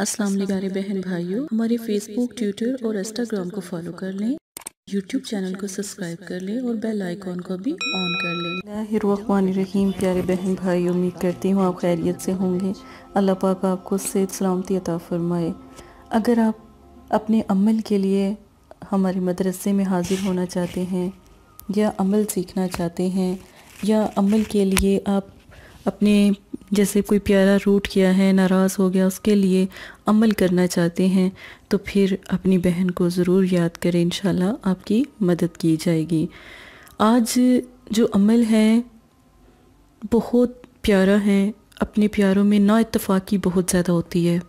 अस्सलाम प्यारे बहन भाइयों हमारे फेसबुक ट्विटर और इंस्टाग्राम को फॉलो कर लें यूट्यूब चैनल को सब्सक्राइब कर लें और बेल आइकॉन को भी ऑन कर लें रहीम प्यारे बहन भाई उम्मीद करती हूँ आप खैरियत से होंगे अल्लाह पाक आपको सेहत सलामती अता फरमाए अगर आप अपने अमल के लिए हमारे मदरसे में हाजिर होना चाहते हैं या अमल सीखना चाहते हैं या अमल के लिए आप अपने जैसे कोई प्यारा रूट किया है नाराज़ हो गया उसके लिए अमल करना चाहते हैं तो फिर अपनी बहन को ज़रूर याद करें इन आपकी मदद की जाएगी आज जो अमल है बहुत प्यारा है अपने प्यारों में ना इतफाक़ी बहुत ज़्यादा होती है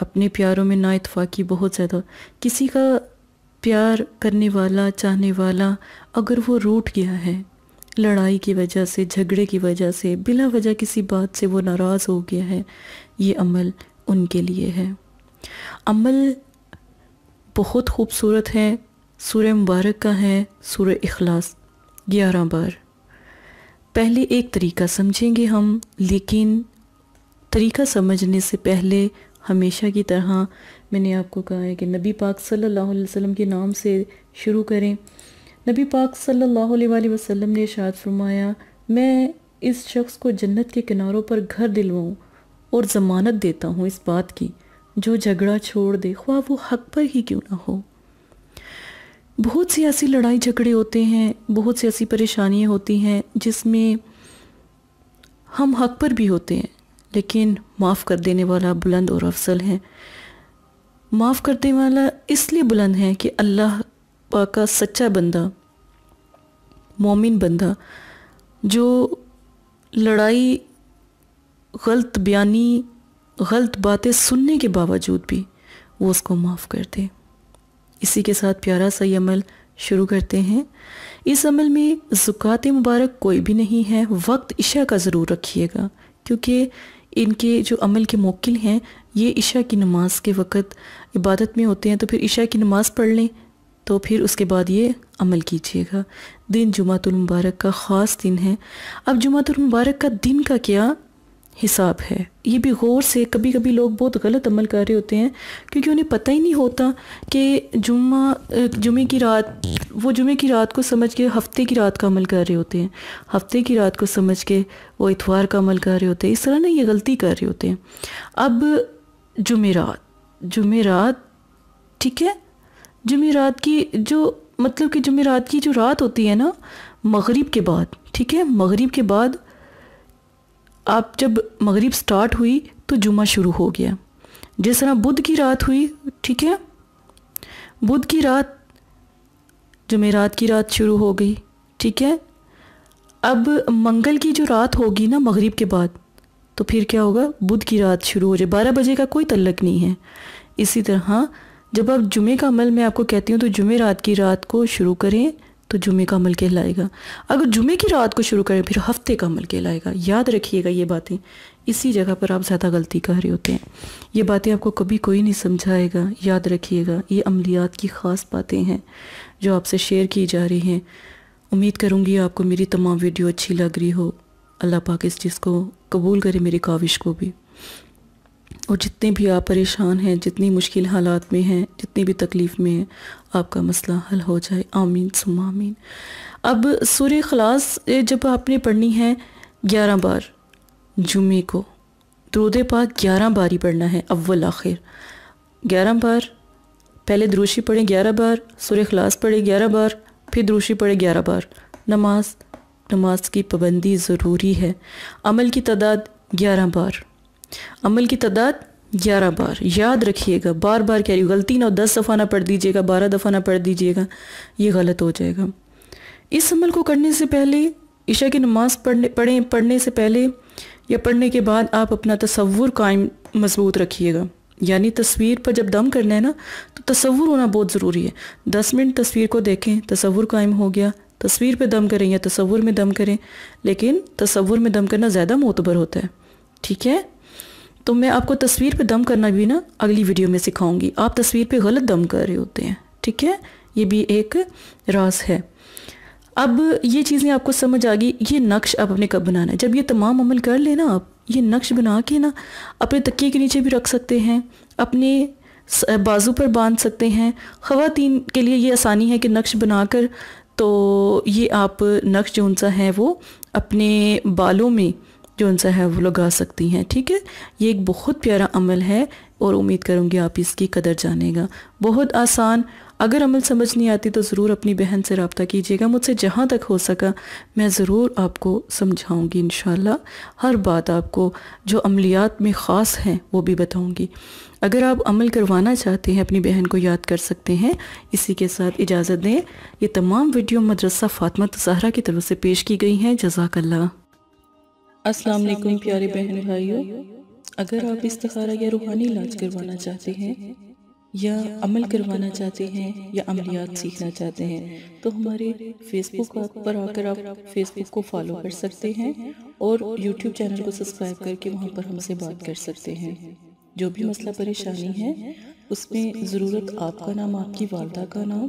अपने प्यारों में ना इतफाक़ी बहुत ज़्यादा किसी का प्यार करने वाला चाहने वाला अगर वो रूठ गया है लड़ाई की वजह से झगड़े की वजह से बिला वजह किसी बात से वो नाराज़ हो गया है ये अमल उनके लिए है अमल बहुत खूबसूरत है सूर्य मुबारक का है सूर्य अखलास ग्यारह बार पहले एक तरीका समझेंगे हम लेकिन तरीका समझने से पहले हमेशा की तरह मैंने आपको कहा है कि नबी पाक सल्लल्लाहु अलैहि वसल्लम के नाम से शुरू करें नबी पाक सल्लल्लाहु अलैहि वसल्लम ने शाद फरमाया मैं इस शख्स को जन्नत के किनारों पर घर दिलवाऊँ और ज़मानत देता हूँ इस बात की जो झगड़ा छोड़ दे ख्वा वो हक पर ही क्यों ना हो बहुत सी ऐसी लड़ाई झगड़े होते हैं बहुत सी ऐसी परेशानियाँ होती हैं जिसमें हम हक पर भी होते हैं लेकिन माफ़ कर देने वाला बुलंद और अफसल है माफ़ करने वाला इसलिए बुलंद है कि अल्लाह पाक का सच्चा बंदा मोमिन बंदा जो लड़ाई गलत बयानी गलत बातें सुनने के बावजूद भी वो उसको माफ़ कर दे इसी के साथ प्यारा सा ये अमल शुरू करते हैं इस अमल में ज़ुकात मुबारक कोई भी नहीं है वक्त इशा का ज़रूर रखिएगा क्योंकि इनके जो अमल के मौक़िल हैं ये इशा की नमाज के वक़्त इबादत में होते हैं तो फिर इशा की नमाज़ पढ़ लें तो फिर उसके बाद ये अमल कीजिएगा दिन जुमातुलमबारक का ख़ास दिन है अब जुमातुलमबारक का दिन का क्या हिसाब है ये भी गौर से कभी कभी लोग बहुत गलत अमल कर रहे होते हैं क्योंकि उन्हें पता ही नहीं होता कि जुम्मा जुमे की रात वो जुमे की रात को समझ के हफ्ते की रात का अमल कर रहे होते हैं हफ्ते की रात को समझ के वो इतवार का अमल कर रहे होते हैं इस तरह ना ये गलती कर रहे होते हैं अब जुमेरात जुमेरात ठीक है जमेरात की जो मतलब कि जमेरात की जो रात होती है ना मगरिब के बाद ठीक है मगरिब के बाद आप जब मगरिब स्टार्ट हुई तो जुमा शुरू हो गया जिस तरह बुध की रात हुई ठीक है बुध की रात जमेरात की रात शुरू हो गई ठीक है अब मंगल की जो रात होगी ना मगरिब के बाद तो फिर क्या होगा बुध की रात शुरू हो जाए बारह बजे का कोई तल्लक नहीं है इसी तरह हाँ, जब आप जुमे का अमल मैं आपको कहती हूँ तो जुमे रात की रात को शुरू करें तो जुमे का अमल कहलाएगा अगर जुमे की रात को शुरू करें फिर हफ्ते का अमल कहलाएगा याद रखिएगा ये बातें इसी जगह पर आप ज़्यादा गलती कर रहे होते हैं ये बातें आपको कभी कोई नहीं समझाएगा याद रखिएगा ये अमलियात की ख़ास बातें हैं जो आपसे शेयर की जा रही हैं उम्मीद करूँगी आपको मेरी तमाम वीडियो अच्छी लग रही हो अल्लाह पाक इस चीज़ को कबूल करे मेरी काविश को भी और जितने भी आप परेशान हैं जितनी मुश्किल हालात में हैं जितनी भी तकलीफ़ में हैं आपका मसला हल हो जाए आमीन सुम आमीन अब सूर्य खलास जब आपने पढ़नी है ग्यारह बार जुमे को दरूद पाक ग्यारह बार ही पढ़ना है अव्वल आखिर ग्यारह बार पहले द्रोशी पढ़े ग्यारह बार सूर्य खलास पढ़े ग्यारह बार फिर द्रोशी पढ़े ग्यारह बार नमाज नमाज की पाबंदी ज़रूरी है अमल की तादाद ग्यारह बार अमल की तादाद ग्यारह बार याद रखिएगा बार बार कह रही गलती ना दस दफ़ा ना पढ़ दीजिएगा बारह दफ़ा ना पढ़ दीजिएगा ये गलत हो जाएगा इस अमल को करने से पहले ईशा की नमाज पढ़ने पढ़ें पढ़ने से पहले या पढ़ने के बाद आप अपना तस्वुर कायम मजबूत रखिएगा यानी तस्वीर पर जब दम करना है ना तो तस्वुर होना बहुत ज़रूरी है दस मिनट तस्वीर को देखें तस्वुर कायम हो गया तस्वीर पर दम करें या तस्वुर में दम करें लेकिन तस्वुर में दम करना ज़्यादा मोतबर होता है ठीक है तो मैं आपको तस्वीर पे दम करना भी ना अगली वीडियो में सिखाऊंगी आप तस्वीर पे गलत दम कर रहे होते हैं ठीक है ये भी एक रास है अब ये चीज़ें आपको समझ आ गई ये नक्श आप अपने कब बनाना है जब ये तमाम अमल कर लेना आप ये नक्श बना के ना अपने तकिए के नीचे भी रख सकते हैं अपने बाजू पर बांध सकते हैं ख़वातीन के लिए ये आसानी है कि नक्श बनाकर तो ये आप नक्श जो उनसा है वो अपने बालों में जो उनसे है वो लगा सकती हैं ठीक है ये एक बहुत प्यारा अमल है और उम्मीद करूँगी आप इसकी कदर जानेगा बहुत आसान अगर अमल समझ नहीं आती तो ज़रूर अपनी बहन से रबता कीजिएगा मुझसे जहाँ तक हो सका मैं ज़रूर आपको समझाऊँगी इन हर बात आपको जो अमलियात में ख़ास हैं वो भी बताऊँगी अगर आप अमल करवाना चाहते हैं अपनी बहन को याद कर सकते हैं इसी के साथ इजाज़त दें ये तमाम वीडियो मदरसा फ़ातमा तजहरा की तरफ से पेश की गई हैं जजाकल्ला अस्सलाम वालेकुम प्यारे बहन भाइयों अगर आप इस या रूहानी इलाज करवाना चाहते हैं या अमल करवाना चाहते हैं या अमलियात सीखना चाहते हैं तो हमारे फेसबुक पर आकर आप फेसबुक को फॉलो कर सकते हैं और यूट्यूब चैनल को सब्सक्राइब करके वहाँ पर हमसे बात कर सकते हैं जो भी मसला परेशानी है उसमें ज़रूरत आपका नाम आपकी वालदा का नाम